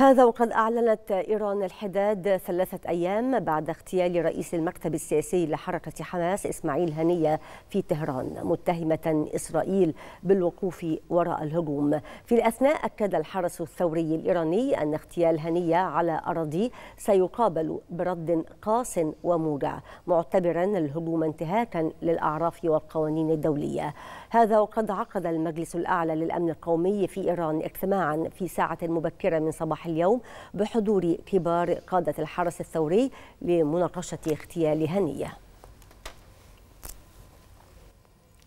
هذا وقد أعلنت إيران الحداد ثلاثة أيام بعد اغتيال رئيس المكتب السياسي لحركة حماس إسماعيل هنية في طهران متهمة إسرائيل بالوقوف وراء الهجوم في الأثناء أكد الحرس الثوري الإيراني أن اغتيال هنية على أراضيه سيقابل برد قاس وموجع معتبرا الهجوم انتهاكا للأعراف والقوانين الدولية هذا وقد عقد المجلس الأعلى للأمن القومي في إيران اجتماعا في ساعة مبكرة من صباح اليوم بحضور كبار قادة الحرس الثوري لمناقشة اغتيال هنيه